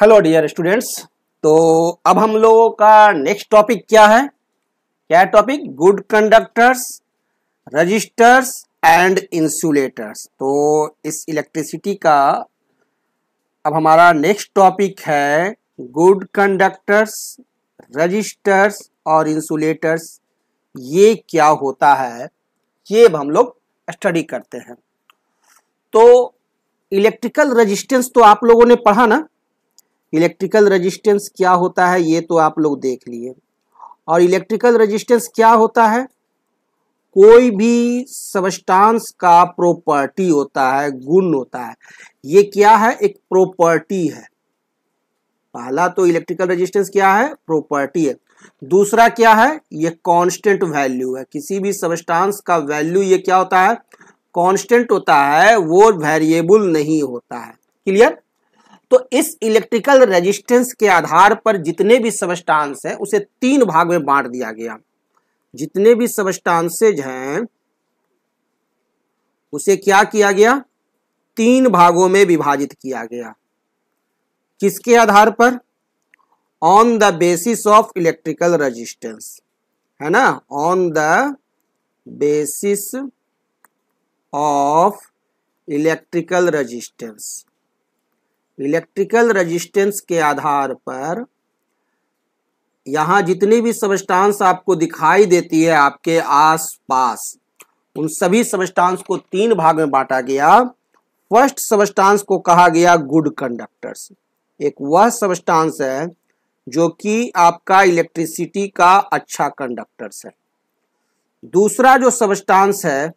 hello dear students तो अब हम लोगों का नेक्स्ट टॉपिक क्या है क्या topic good conductors resistors and insulators तो इस इलेक्ट्रिसिटी का अब हमारा नेक्स्ट टॉपिक है गुड कंडक्टर्स रजिस्टर्स और इंसुलेटर्स ये क्या होता है ये अब हम लोग स्टडी करते हैं तो इलेक्ट्रिकल रजिस्टेंस तो आप लोगों ने पढ़ा ना इलेक्ट्रिकल रेजिस्टेंस क्या होता है ये तो आप लोग देख लिए और इलेक्ट्रिकल रेजिस्टेंस क्या होता है कोई भी सबस्टांस का प्रॉपर्टी होता है गुण होता है ये क्या है एक प्रॉपर्टी है पहला तो इलेक्ट्रिकल रेजिस्टेंस क्या है प्रॉपर्टी है दूसरा क्या है ये कांस्टेंट वैल्यू है किसी भी सबस्टांस का वैल्यू ये क्या होता है कांस्टेंट होता है वो वेरिएबल नहीं होता है क्लियर तो इस इलेक्ट्रिकल रेजिस्टेंस के आधार पर जितने भी सबस्टांस हैं उसे तीन भाग में बांट दिया गया जितने भी सबस्टांसेज हैं उसे क्या किया गया तीन भागों में विभाजित किया गया किसके आधार पर on the basis of electrical resistance है ना on the basis of electrical resistance electrical resistance के आधार पर यहाँ जितनी भी सबस्टांस आपको दिखाई देती है आपके आसपास उन सभी सबस्टांस को तीन भाग में बांटा गया फर्स्ट सबस्टांस को कहा गया गुड कंडक्टर्स एक वह सबस्टांस है जो कि आपका इलेक्ट्रिसिटी का अच्छा कंडक्टर्स है दूसरा जो सबस्टांस है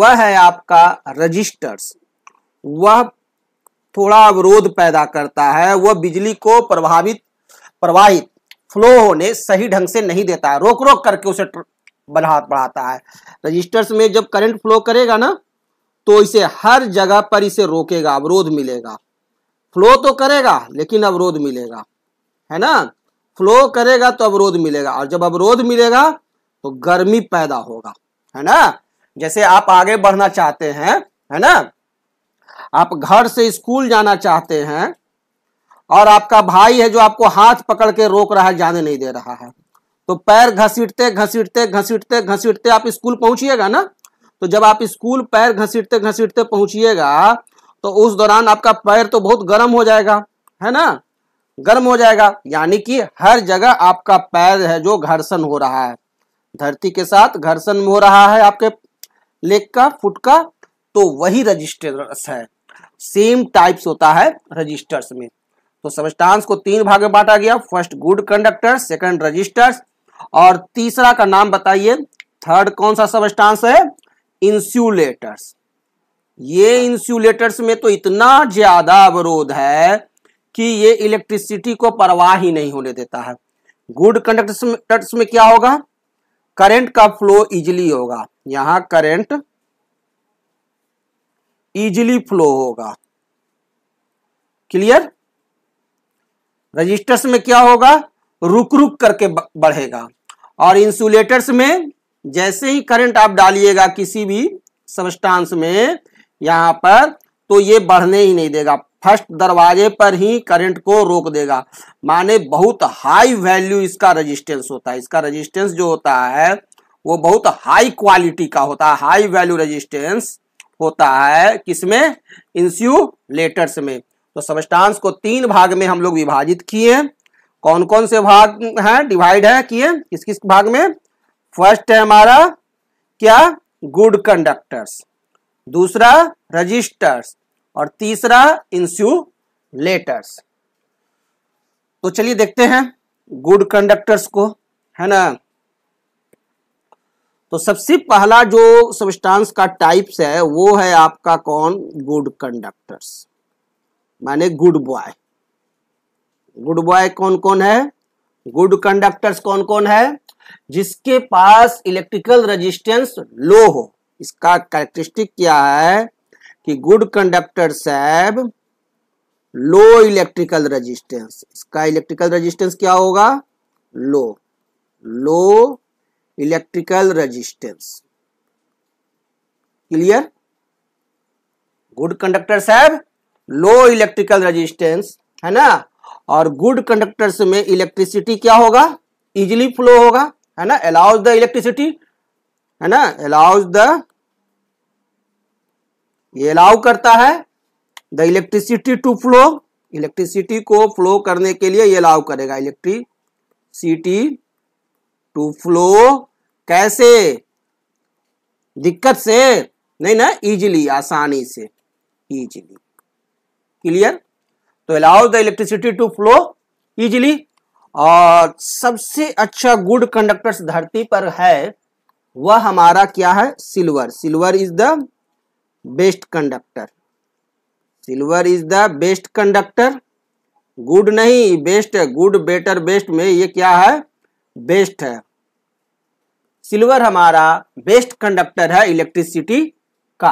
वह है आपका रजिस्टर्स वह थोड़ा अवरोध पैदा करता है वह बिजली को प्रभावित प्रवाहित फ्लो होने सही ढंग से नहीं देता है रोक रोक करके उसे बढ़ा बढ़ाता है रजिस्टर्स में जब करंट फ्लो करेगा ना तो इसे हर जगह पर इसे रोकेगा अवरोध मिलेगा फ्लो तो करेगा लेकिन अवरोध मिलेगा है ना फ्लो करेगा तो अवरोध मिलेगा और जब अवरोध मिलेगा तो गर्मी पैदा होगा है ना जैसे आप आगे बढ़ना चाहते हैं है ना आप घर से स्कूल जाना चाहते हैं और आपका भाई है जो आपको हाथ पकड़ के रोक रहा है जाने नहीं दे रहा है तो पैर घसीटते घसीटते घसीटते घसीटते आप स्कूल पहुंचिएगा ना तो जब आप स्कूल पैर घसीटते घसीटते पहुंचिएगा तो उस दौरान आपका पैर तो बहुत गर्म हो जाएगा है ना गर्म हो जाएगा यानी कि हर जगह आपका पैर है जो घर्षण हो रहा है धरती के साथ घर्षण हो रहा है आपके लेग का फुट का तो वही रजिस्टेंस है सेम टाइप्स होता है रजिस्टर्स में तो सबस्टांस को तीन भाग में बांटा गया first good conductor second resistors और तीसरा का नाम बताइए थर्ड कौन सा सबस्टांस है इंसुलेटर्स ये इंसुलेटर्स में तो इतना ज्यादा अवरोध है कि ये इलेक्ट्रिसिटी को परवाह ही नहीं होने देता है गुड कंडक्टर्स में क्या होगा करंट का फ्लो इजिली होगा यहां करंट इजीली फ्लो होगा क्लियर रजिस्टर्स में क्या होगा रुक रुक करके बढ़ेगा और इंसुलेटर्स में जैसे ही करंट आप डालिएगा किसी भी सबस्टांस में यहां पर तो ये बढ़ने ही नहीं देगा फर्स्ट दरवाजे पर ही करंट को रोक देगा माने बहुत हाई वैल्यू इसका रजिस्टेंस होता है इसका रजिस्टेंस जो होता है वो बहुत हाई क्वालिटी का होता है हाई वैल्यू रजिस्टेंस होता है किसमें इंस्यूलेटर्स में तो सबस्टांस को तीन भाग में हम लोग विभाजित किए कौन कौन से भाग हैं डिवाइड है किए किस किस भाग में फर्स्ट है हमारा क्या गुड कंडक्टर्स दूसरा रजिस्टर्स और तीसरा इंस्यूलेटर्स तो चलिए देखते हैं गुड कंडक्टर्स को है ना तो सबसे पहला जो सबस्टांस का टाइप्स है वो है आपका कौन गुड कंडक्टर्स माने गुड बॉय गुड बॉय कौन कौन है गुड कंडक्टर्स कौन कौन है जिसके पास इलेक्ट्रिकल रेजिस्टेंस लो हो इसका कैरेक्टरिस्टिक क्या है कि गुड कंडक्टर है लो इलेक्ट्रिकल रेजिस्टेंस इसका इलेक्ट्रिकल रेजिस्टेंस क्या होगा low low electrical resistance clear good conductor साहब लो इलेक्ट्रिकल रेजिस्टेंस है ना और गुड कंडक्टर्स में इलेक्ट्रिसिटी क्या होगा इजिली फ्लो होगा है ना अलाउज द इलेक्ट्रिसिटी है ना अलाउज द ये अलाउ करता है the electricity to flow electricity को फ्लो करने के लिए ये अलाउ करेगा इलेक्ट्रिसिटी टू फ्लो कैसे दिक्कत से नहीं ना इजीली आसानी से इजीली क्लियर तो allow the electricity to flow easily और सबसे अच्छा गुड कंडक्टर्स धरती पर है वह हमारा क्या है silver silver is the best conductor silver is the best conductor good नहीं बेस्ट गुड बेटर बेस्ट में ये क्या है बेस्ट है सिल्वर हमारा बेस्ट कंडक्टर है इलेक्ट्रिसिटी का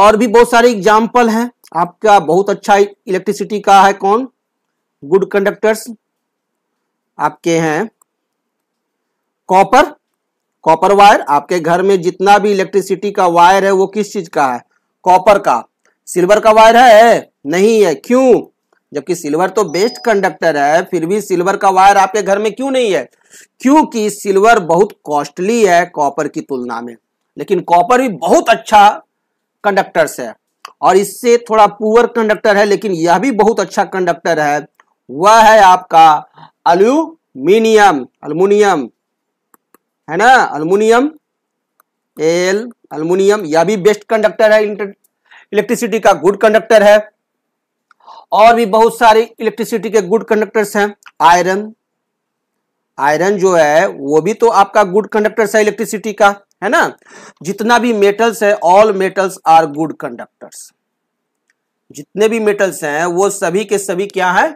और भी बहुत सारे एग्जाम्पल हैं आपका बहुत अच्छा इलेक्ट्रिसिटी का है कौन गुड कंडक्टर्स आपके हैं कॉपर कॉपर वायर आपके घर में जितना भी इलेक्ट्रिसिटी का वायर है वो किस चीज का है कॉपर का सिल्वर का वायर है नहीं है क्यों जबकि सिल्वर तो बेस्ट कंडक्टर है फिर भी सिल्वर का वायर आपके घर में क्यों नहीं है क्योंकि सिल्वर बहुत कॉस्टली है कॉपर की तुलना में लेकिन कॉपर भी बहुत अच्छा कंडक्टर्स है और इससे थोड़ा पुअर कंडक्टर है लेकिन यह भी बहुत अच्छा कंडक्टर है वह है आपका अल्यूमिनियम अल्मोनियम है ना अल्मोनियम एल अल्मोनियम यह भी बेस्ट कंडक्टर है इलेक्ट्रिसिटी का गुड कंडक्टर है और भी बहुत सारी इलेक्ट्रिसिटी के गुड कंडक्टर्स हैं आयरन आयरन जो है वो भी तो आपका गुड कंडक्टर्स है इलेक्ट्रिसिटी का है ना जितना भी मेटल्स है all metals are good conductors जितने भी मेटल्स हैं वो सभी के सभी क्या है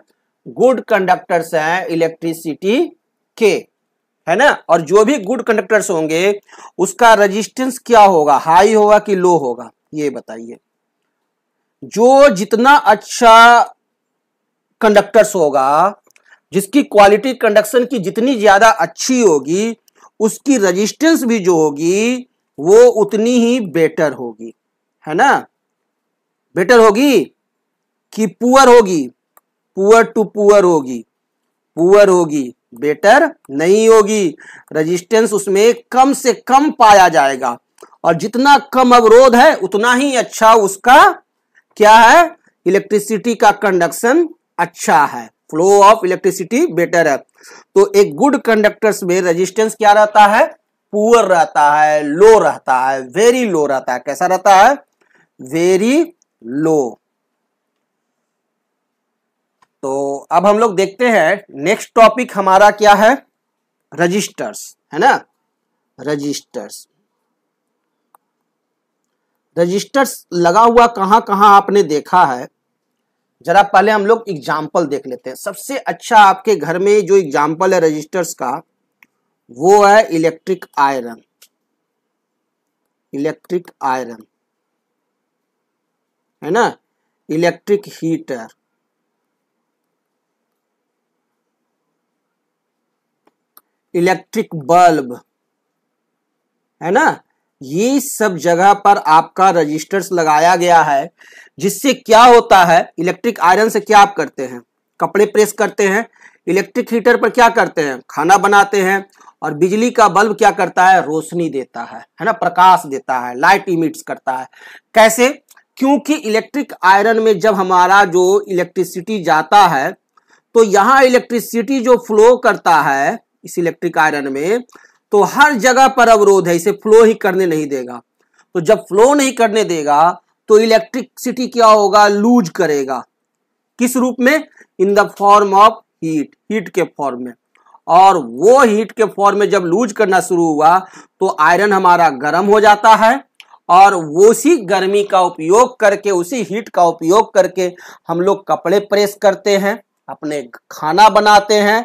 गुड कंडक्टर्स हैं इलेक्ट्रिसिटी के है ना और जो भी गुड कंडक्टर्स होंगे उसका रेजिस्टेंस क्या होगा हाई होगा कि लो होगा ये बताइए जो जितना अच्छा कंडक्टर्स होगा जिसकी क्वालिटी कंडक्शन की जितनी ज़्यादा अच्छी होगी उसकी रजिस्टेंस भी जो होगी वो उतनी ही बेटर होगी है ना बेटर होगी कि पुअर होगी पुअर टू पुअर होगी पुअर होगी बेटर नहीं होगी रजिस्टेंस उसमें कम से कम पाया जाएगा और जितना कम अवरोध है उतना ही अच्छा उसका क्या है इलेक्ट्रिसिटी का कंडक्शन अच्छा है फ्लो ऑफ इलेक्ट्रिसिटी बेटर है तो एक गुड कंडक्टर्स में रेजिस्टेंस क्या रहता है पुअर रहता है लो रहता है वेरी लो रहता है कैसा रहता है वेरी लो तो अब हम लोग देखते हैं नेक्स्ट टॉपिक हमारा क्या है रजिस्टर्स है ना रजिस्टर्स रजिस्टर लगा हुआ कहाँ कहाँ आपने देखा है जरा पहले हम लोग एग्जाम्पल देख लेते हैं सबसे अच्छा आपके घर में जो एग्जाम्पल है रजिस्टर्स का वो है इलेक्ट्रिक आयरन इलेक्ट्रिक आयरन है ना इलेक्ट्रिक हीटर इलेक्ट्रिक बल्ब है ना ये सब जगह पर आपका रजिस्टर्स लगाया गया है जिससे क्या होता है इलेक्ट्रिक आयरन से क्या आप करते हैं कपड़े प्रेस करते हैं इलेक्ट्रिक हीटर पर क्या करते हैं खाना बनाते हैं और बिजली का बल्ब क्या करता है रोशनी देता है है ना प्रकाश देता है लाइट इमिट्स करता है कैसे क्योंकि इलेक्ट्रिक आयरन में जब हमारा जो इलेक्ट्रिसिटी जाता है तो यहाँ इलेक्ट्रिसिटी जो फ्लो करता है इस इलेक्ट्रिक आयरन में तो हर जगह पर अवरोध है इसे फ्लो ही करने नहीं देगा तो जब फ्लो नहीं करने देगा तो इलेक्ट्रिसिटी क्या होगा लूज करेगा किस रूप में in the form of heat heat के फॉर्म में और वो हीट के फॉर्म में जब लूज करना शुरू हुआ तो आयरन हमारा गर्म हो जाता है और वो उसी गर्मी का उपयोग करके उसी हीट का उपयोग करके हम लोग कपड़े प्रेस करते हैं अपने खाना बनाते हैं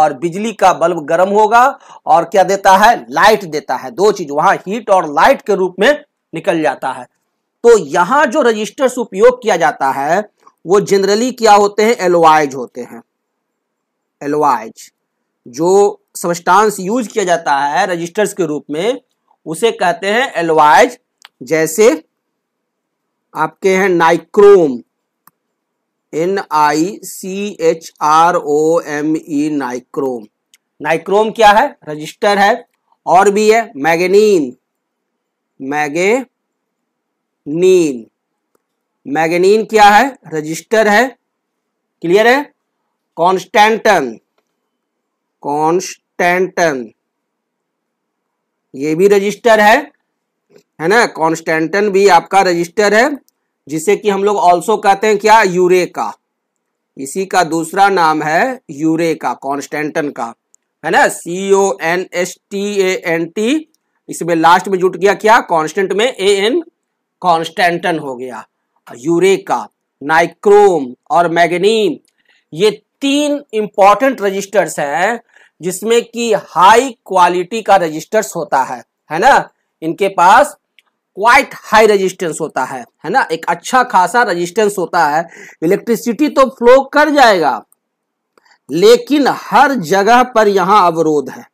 और बिजली का बल्ब गर्म होगा और क्या देता है लाइट देता है दो चीज वहां हीट और लाइट के रूप में निकल जाता है तो यहां जो रजिस्टर्स उपयोग किया जाता है वो जनरली क्या होते हैं एलोवाइज होते हैं एलोवाइज जो सबस्टांस यूज किया जाता है रजिस्टर्स के रूप में उसे कहते हैं एलोवाइज जैसे आपके हैं nichrome N I C H R O M E nichrome nichrome क्या है रजिस्टर है और भी है मैगनीन मैगनीन मैगनीन क्या है रजिस्टर है क्लियर है कॉन्स्टेंटन कॉन्स्टेंटन ये भी रजिस्टर है है ना कॉन्स्टेंटन भी आपका रजिस्टर है जिसे कि हम लोग ऑल्सो कहते हैं क्या यूरेका इसी का दूसरा नाम है यूरेका कॉन्स्टेंटन का है ना C O N S T A N T इसमें लास्ट में जुट गया क्या कॉन्स्टेंट में ए एन कॉन्स्टेंटन हो गया यूरेका नाइक्रोम और मैगनीम ये तीन इंपॉर्टेंट रजिस्टर्स हैं जिसमें कि हाई क्वालिटी का रजिस्टर्स होता है है ना इनके पास क्वाइट हाई रेजिस्टेंस होता है है ना एक अच्छा खासा रेजिस्टेंस होता है इलेक्ट्रिसिटी तो फ्लो कर जाएगा लेकिन हर जगह पर यहां अवरोध है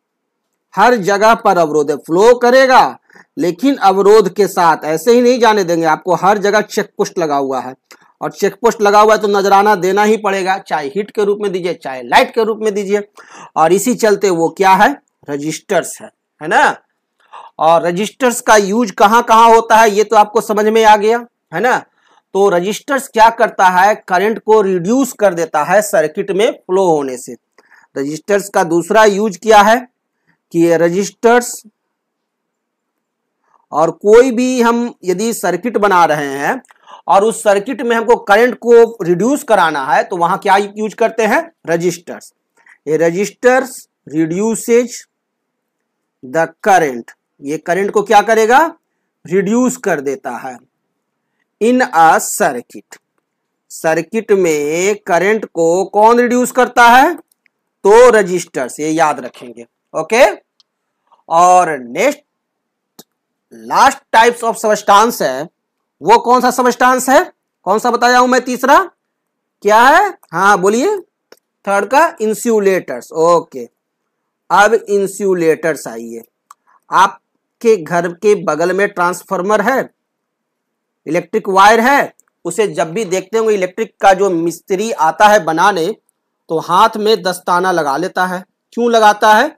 हर जगह पर अवरोध है फ्लो करेगा लेकिन अवरोध के साथ ऐसे ही नहीं जाने देंगे आपको हर जगह चेक पोस्ट लगा हुआ है और चेक पोस्ट लगा हुआ है तो नजराना देना ही पड़ेगा चाहे हीट के रूप में दीजिए चाहे लाइट के रूप में दीजिए और इसी चलते वो क्या है रजिस्टर्स है है ना और रजिस्टर्स का यूज कहाँ कहाँ होता है ये तो आपको समझ में आ गया है ना तो रजिस्टर्स क्या करता है करंट को रिड्यूस कर देता है सर्किट में फ्लो होने से रजिस्टर्स का दूसरा यूज क्या है कि रजिस्टर्स और कोई भी हम यदि सर्किट बना रहे हैं और उस सर्किट में हमको करंट को रिड्यूस कराना है तो वहां क्या यूज करते हैं रजिस्टर्स ये रजिस्टर्स रिड्यूसेज द करंट ये करंट को क्या करेगा रिड्यूस कर देता है इन अ सर्किट सर्किट में करंट को कौन रिड्यूस करता है तो रजिस्टर्स ये याद रखेंगे ओके और next last types of substance है वो कौन सा सबस्टांस है कौन सा बताया हूं मैं तीसरा क्या है हाँ बोलिए थर्ड का इंस्यूलेटर्स ओके अब इंस्यूलेटर्स आइए आप के घर के बगल में ट्रांसफार्मर है इलेक्ट्रिक वायर है उसे जब भी देखते होंगे इलेक्ट्रिक का जो मिस्त्री आता है बनाने तो हाथ में दस्ताना लगा लेता है क्यों लगाता है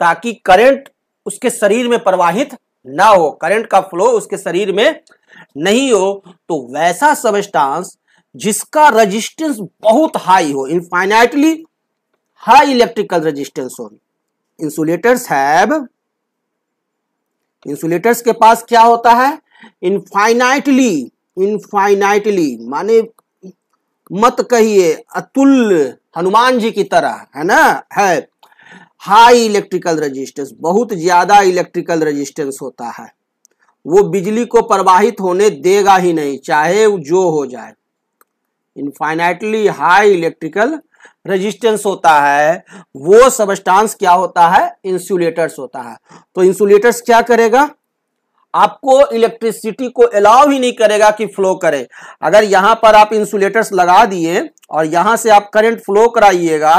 ताकि करंट उसके शरीर में प्रवाहित ना हो करंट का फ्लो उसके शरीर में नहीं हो तो वैसा सबस्टांस जिसका रेजिस्टेंस बहुत हाई हो इनफाइनाइटली हाई इलेक्ट्रिकल रेजिस्टेंस हो इंसुलेटर्स हैव इंसुलेटर्स के पास क्या होता है इनफाइनाइटली इनफाइनाइटली माने मत कहिए अतुल हनुमान जी की तरह है ना है हाई इलेक्ट्रिकल रेजिस्टेंस बहुत ज्यादा इलेक्ट्रिकल रेजिस्टेंस होता है वो बिजली को प्रवाहित होने देगा ही नहीं चाहे जो हो जाए इनफाइनाइटली हाई इलेक्ट्रिकल रेजिस्टेंस होता है वो सबस्टांस क्या होता है इंसुलेटर्स होता है तो इंसुलेटर्स क्या करेगा आपको इलेक्ट्रिसिटी को अलाउ ही नहीं करेगा कि फ्लो करे अगर यहां पर आप इंसुलेटर्स लगा दिए और यहां से आप करंट फ्लो कराइएगा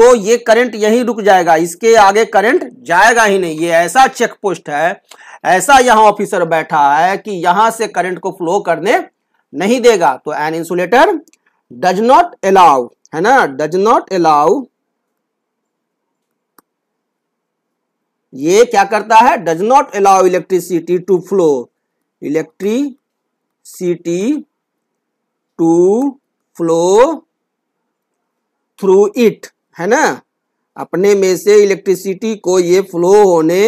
तो ये करंट यहीं रुक जाएगा इसके आगे करंट जाएगा ही नहीं ये ऐसा चेक पोस्ट है ऐसा यहां ऑफिसर बैठा है कि यहां से करंट को फ्लो करने नहीं देगा तो an insulator does not allow है ना डज नॉट अलाउ ये क्या करता है does not allow electricity to flow electricity to flow through it है ना अपने में से इलेक्ट्रिसिटी को ये फ्लो होने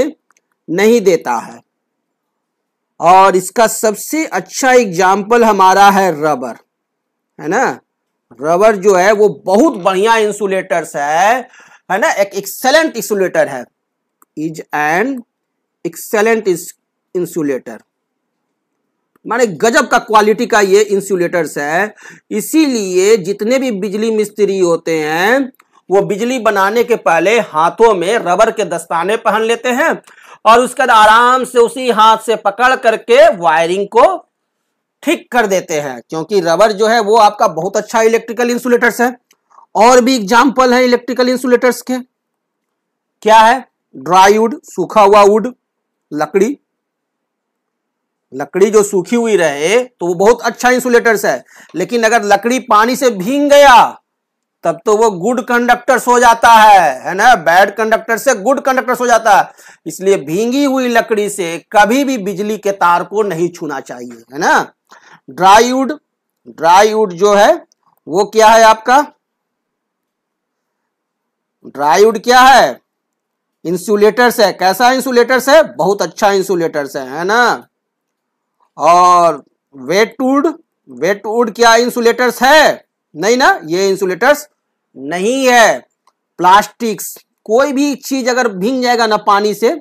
नहीं देता है और इसका सबसे अच्छा एग्जाम्पल हमारा है रबर है ना रबर जो है वो बहुत बढ़िया इंसुलेटर्स है है ना एक एक्सेलेंट इंसुलेटर है इज एन एक्सेलेंट इंसुलेटर माने गजब का क्वालिटी का ये इंसुलेटर्स है इसीलिए जितने भी बिजली मिस्त्री होते हैं वो बिजली बनाने के पहले हाथों में रबर के दस्ताने पहन लेते हैं और उसके बाद आराम से उसी हाथ से पकड़ करके वायरिंग को ठीक कर देते हैं क्योंकि रबर जो है वो आपका बहुत अच्छा इलेक्ट्रिकल इंसुलेटर्स है और भी एग्जाम्पल है इलेक्ट्रिकल इंसुलेटर्स के क्या है ड्राई वुड सूखा हुआ वुड लकड़ी लकड़ी जो सूखी हुई रहे तो वो बहुत अच्छा इंसुलेटर्स है लेकिन अगर लकड़ी पानी से भींग गया तब तो वो गुड कंडक्टर हो जाता है है ना बैड कंडक्टर से गुड कंडक्टर हो जाता है इसलिए भींगी हुई लकड़ी से कभी भी बिजली के तार को नहीं छूना चाहिए है ना ड्राई वुड ड्राई वुड जो है वो क्या है आपका ड्राई वुड क्या है इंसुलेटर्स है कैसा इंसुलेटर्स है बहुत अच्छा इंसुलेटर्स है है ना और वेट वुड वेट वुड क्या इंसुलेटर्स है नहीं ना ये इंसुलेटर्स नहीं है प्लास्टिक्स कोई भी चीज अगर भींग जाएगा ना पानी से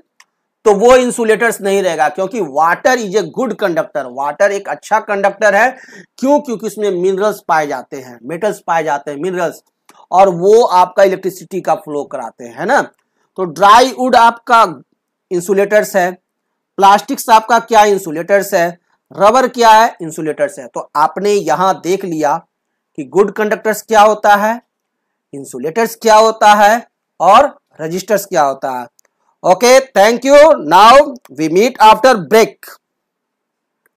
तो वो इंसुलेटर्स नहीं रहेगा क्योंकि water is a good conductor water एक अच्छा कंडक्टर है क्यों क्योंकि उसमें मिनरल्स पाए जाते हैं मेटल्स पाए जाते हैं मिनरल्स और वो आपका इलेक्ट्रिसिटी का फ्लो कराते हैं ना तो ड्राई वुड आपका इंसुलेटर्स है प्लास्टिक्स आपका क्या इंसुलेटर्स है रबर क्या है इंसुलेटर्स है तो आपने यहां देख लिया कि गुड कंडक्टर्स क्या होता है इंसुलेटर्स क्या होता है और रजिस्टर्स क्या होता है okay thank you now we meet after break